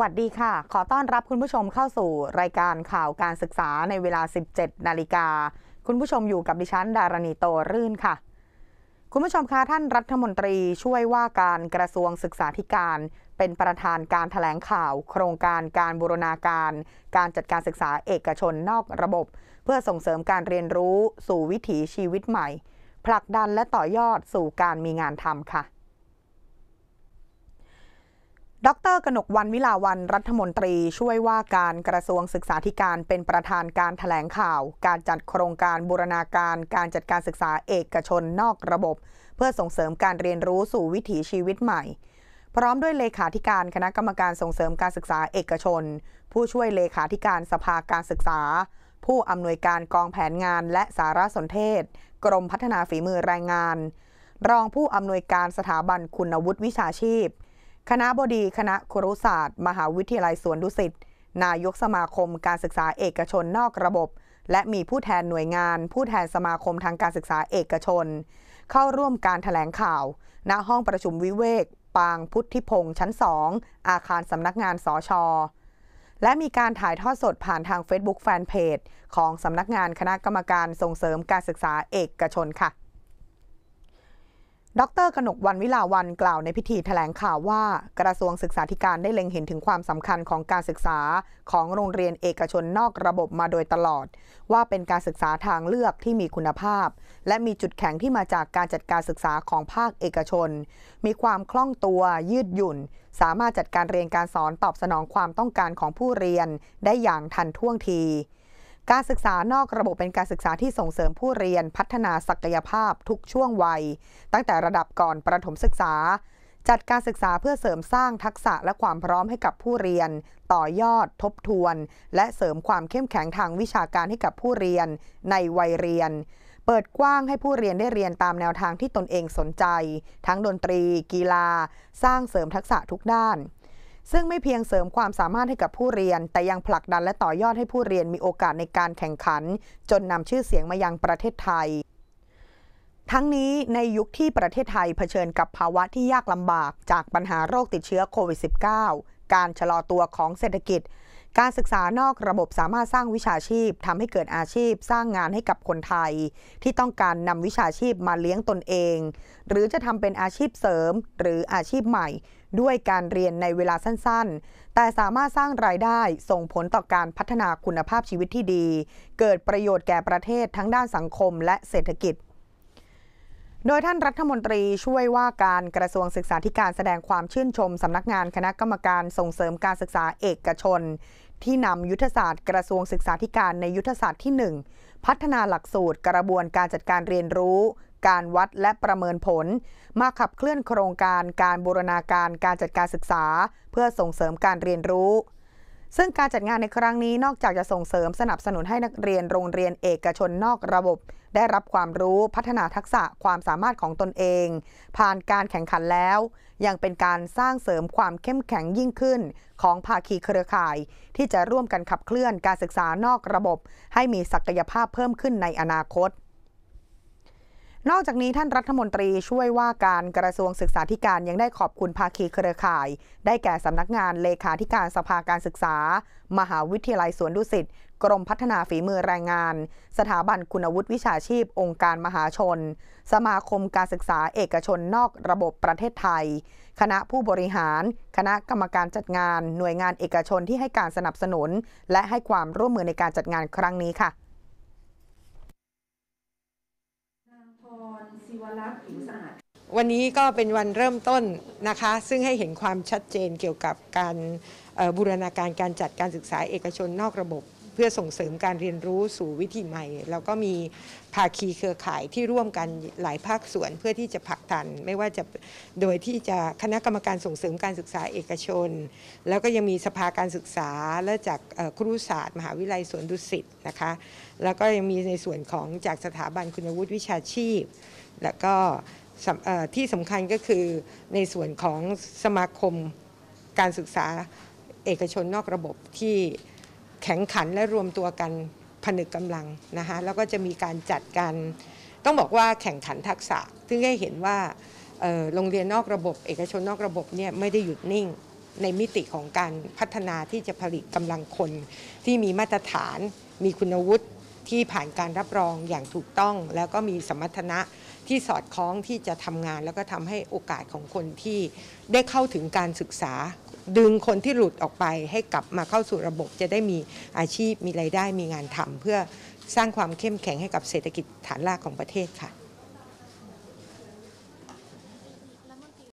วัสดีค่ะขอต้อนรับคุณผู้ชมเข้าสู่รายการข่าวการศึกษาในเวลา 17 นาฬิกาคุณผู้ชมอยู่กับดิฉันดารณีโตรื่นค่ะ คุณผู้ชมคะท่านรัฐมนตรีช่วยว่าการกระทรวงศึกษาธิการ เป็นประธานการถแถลงข่าว โครงการการบูรณาการ การจัดการศึกษาเอกชนนอกระบบ เพื่อส่งเสริมการเรียนรู้สู่วิถีชีวิตใหม่ ผลักดันและต่อยอดสู่การมีงานทำค่ะดรกนกวันวิลาวันรัฐมนตรีช่วยว่าการกระทรวงศึกษาธิการเป็นประธานการถแถลงข่าว การจัดโครงการบูรณาการ การจัดการศึกษาเอกชนนอกระบบ เพื่อส่งเสริมการเรียนรู้สู่วิถีชีวิตใหม่ พร้อมด้วยเลขาธิการคณะกรรมการส่งเสริมการศึกษาเอกชน ผู้ช่วยเลขาธิการสภาการศึกษา ผู้อำนวยการกองแผนงานและสารสนเทศ กรมพัฒนาฝีมือแรงงาน รองผู้อำนวยการสถาบันคุณวุฒิวิชาชีพคณะบดีคณะครุศาสตร์ มหาวิทยาลัยสวนดุสิตนายกสมาคมการศึกษาเอกชนนอกระบบ และมีผู้แทนหน่วยงาน ผู้แทนสมาคมทางการศึกษาเอกชน เข้าร่วมการถแถลงข่าวณห้องประชุมวิเวก ปางพุทธิพงษ์ชั้นงอาคารสำนักงานสอชอและมีการถ่ายทอดสดผ่านทาง Facebook Fanpage ของสำนักงานคณะกรรมการส่งเสริมการศึกษาเอกชนค่ะดรกนกวันวิลาวันกล่าวในพิธีถแถลงข่าวว่า กระทรวงศึกษาธิการได้เล็งเห็นถึงความสำคัญของการศึกษาของโรงเรียนเอกชนนอกระบบมาโดยตลอด ว่าเป็นการศึกษาทางเลือกที่มีคุณภาพ และมีจุดแข็งที่มาจากการจัดการศึกษาของภาคเอกชน มีความคล่องตัวยืดหยุ่น สามารถจัดการเรียนการสอนตอบสนองความต้องการของผู้เรียน ได้อย่างทันท่วงทีการศึกษานอกระบบเป็นการศึกษาที่ส่งเสริมผู้เรียนพัฒนาศักยภาพทุกช่วงวัย ตั้งแต่ระดับก่อนประถมศึกษา จัดการศึกษาเพื่อเสริมสร้างทักษะและความพร้อมให้กับผู้เรียน ต่อยอดทบทวน และเสริมความเข้มแข็งทางวิชาการให้กับผู้เรียนในวัยเรียน เปิดกว้างให้ผู้เรียนได้เรียนตามแนวทางที่ตนเองสนใจ ทั้งดนตรี กีฬา สร้างเสริมทักษะทุกด้านซึ่งไม่เพียงเสริมความสามารถให้กับผู้เรียน แต่ยังผลักดันและต่อยอดให้ผู้เรียนมีโอกาสในการแข่งขัน จนนำชื่อเสียงมายังประเทศไทย ทั้งนี้ในยุคที่ประเทศไทย เผชิญกับภาวะที่ยากลำบากจากปัญหาโรคติดเชื้อโควิด -19 การชะลอตัวของเศรษฐกิจ การศึกษานอกระบบสามารถสร้างวิชาชีพทำให้เกิดอาชีพสร้างงานให้กับคนไทย ที่ต้องการนำวิชาชีพมาเลี้ยงตนเอง หรือจะทำเป็นอาชีพเสริม หรืออาชีพใหม่ด้วยการเรียนในเวลาสั้นๆ แต่สามารถสร้างรายได้ส่งผลต่อการพัฒนาคุณภาพชีวิตที่ดี เกิดประโยชน์แก่ประเทศทั้งด้านสังคมและเศรษฐกิจ โดยท่านรัฐมนตรีช่วยว่าการกระทรวงศึกษาธิการแสดงความชื่นชมสำนักงานคณะกรรมการส่งเสริมการศึกษาเอกชน ที่นำยุทธศาสตร์กระทรวงศึกษาธิการในยุทธศาสตร์ที่ 1 พัฒนาหลักสูตรกระบวนการจัดการเรียนรู้การวัดและประเมินผล มาขับเคลื่อนโครงการการบูรณาการการจัดการศึกษาเพื่อส่งเสริมการเรียนรู้ ซึ่งการจัดงานในครั้งนี้นอกจากจะส่งเสริมสนับสนุนให้นักเรียนโรงเรียนเอกชนนอกระบบ ได้รับความรู้พัฒนาทักษะความสามารถของตนเอง ผ่านการแข่งขันแล้ว ยังเป็นการสร้างเสริมความเข้มแข็งยิ่งขึ้น ของภาคีเครือข่าย ที่จะร่วมกันขับเคลื่อนการศึกษานอกระบบ ให้มีศักยภาพเพิ่มขึ้นในอนาคตนอกจากนี้ท่านรัฐมนตรีช่วยว่าการกระทรวงศึกษาธิการยังได้ขอบคุณภาคีเครือข่าย ได้แก่สำนักงานเลขาธิการสภาการศึกษา มหาวิทยาลัยสวนดุสิตกรมพัฒนาฝีมือแรงงาน สถาบันคุณวุฒิ วิชาชีพ องค์การมหาชน สมาคมการศึกษาเอกชนนอกระบบประเทศไทย คณะผู้บริหาร คณะกรรมการจัดงานหน่วยงานเอกชนที่ให้การสนับสนุน และให้ความร่วมมือในการจัดงานครั้งนี้ค่ะลักษณ์ผิวสะอาดวันนี้ก็เป็นวันเริ่มต้นนะคะ ซึ่งให้เห็นความชัดเจนเกี่ยวกับการบูรณาการการจัดการศึกษาเอกชนนอกระบบเพื่อส่งเสริมการเรียนรู้สู่วิธีใหม่แล้วก็มีภาคีเครือข่ายที่ร่วมกันหลายภาคส่วนเพื่อที่จะผลักดัน ไม่ว่าจะโดยที่จะคณะกรรมการส่งเสริมการศึกษาเอกชน แล้วก็ยังมีสภาการศึกษาและจากครูศาสตร์มหาวิทยาลัยสวนดุสิตนะคะ แล้วก็ยังมีในส่วนของจากสถาบันคุณวุฒิวิชาชีพ แล้วก็ที่สำคัญก็คือในส่วนของสมาคมการศึกษาเอกชนนอกระบบที่แข็งขันและรวมตัวกันผนึกกำลังนะคะแล้วก็จะมีการจัดการต้องบอกว่าแข่งขันทักษะ ซึ่งให้เห็นว่าโรงเรียนนอกระบบ เอกชนนอกระบบเนี่ยไม่ได้หยุดนิ่งในมิติของการพัฒนาที่จะผลิตกำลังคน ที่มีมาตรฐานมีคุณวุฒิที่ผ่านการรับรองอย่างถูกต้อง แล้วก็มีสมรรถนะที่สอดคล้องที่จะทำงาน แล้วก็ทำให้โอกาสของคนที่ได้เข้าถึงการศึกษาดึงคนที่หลุดออกไปให้กลับมาเข้าสู่ระบบจะได้มีอาชีพมีไรายได้ มีงานทำเพื่อสร้างความเข้มแข็งให้กับเศรษฐกิจฐานรากของประเทศค่ะ